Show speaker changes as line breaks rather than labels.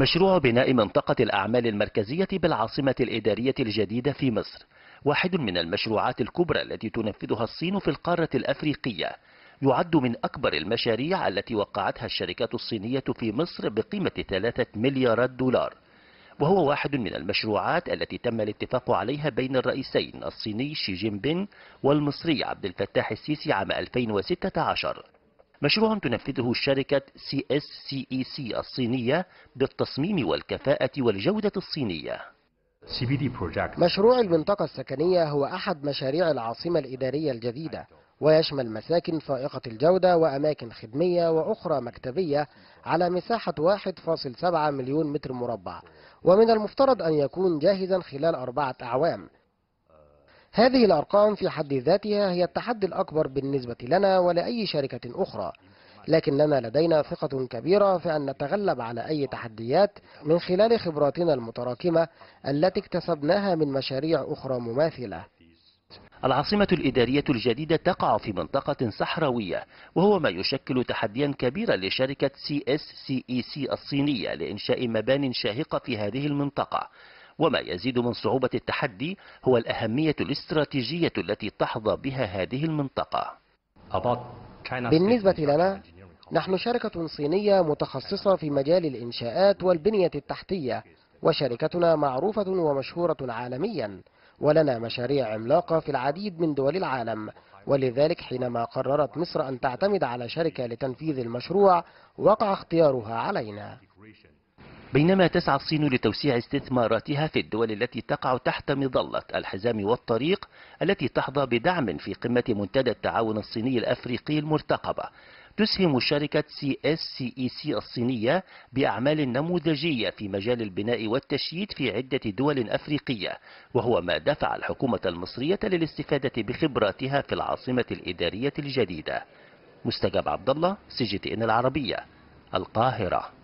مشروع بناء منطقة الأعمال المركزية بالعاصمة الإدارية الجديدة في مصر واحد من المشروعات الكبرى التي تنفذها الصين في القارة الأفريقية يعد من أكبر المشاريع التي وقعتها الشركات الصينية في مصر بقيمة 3 مليارات دولار وهو واحد من المشروعات التي تم الاتفاق عليها بين الرئيسين الصيني شي جين بين والمصري عبد الفتاح السيسي عام 2016 مشروع تنفذه شركة CSCEC e الصينية بالتصميم والكفاءة والجودة الصينية
مشروع المنطقة السكنية هو أحد مشاريع العاصمة الإدارية الجديدة ويشمل مساكن فائقة الجودة وأماكن خدمية وأخرى مكتبية على مساحة 1.7 مليون متر مربع ومن المفترض أن يكون جاهزا خلال أربعة أعوام هذه الأرقام في حد ذاتها هي التحدي الأكبر بالنسبة لنا ولأي شركة أخرى لكننا لدينا ثقة كبيرة في أن نتغلب على أي تحديات من خلال خبراتنا المتراكمة التي اكتسبناها من مشاريع أخرى مماثلة
العاصمة الإدارية الجديدة تقع في منطقة صحراوية وهو ما يشكل تحديا كبيرا لشركة سي اس سي اي سي الصينية لإنشاء مبان شاهقة في هذه المنطقة وما يزيد من صعوبة التحدي هو الأهمية الاستراتيجية التي تحظى بها هذه المنطقة
بالنسبة لنا نحن شركة صينية متخصصة في مجال الإنشاءات والبنية التحتية وشركتنا معروفة ومشهورة عالميا ولنا مشاريع عملاقة في العديد من دول العالم ولذلك حينما قررت مصر أن تعتمد على شركة لتنفيذ المشروع وقع اختيارها علينا
بينما تسعى الصين لتوسيع استثماراتها في الدول التي تقع تحت مظلة الحزام والطريق التي تحظى بدعم في قمة منتدى التعاون الصيني الأفريقي المرتقبة تسهم شركة سي اس سي اي سي الصينية بأعمال نموذجية في مجال البناء والتشييد في عدة دول أفريقية وهو ما دفع الحكومة المصرية للاستفادة بخبراتها في العاصمة الإدارية الجديدة مستجاب عبد الله سي جي تي ان العربية القاهرة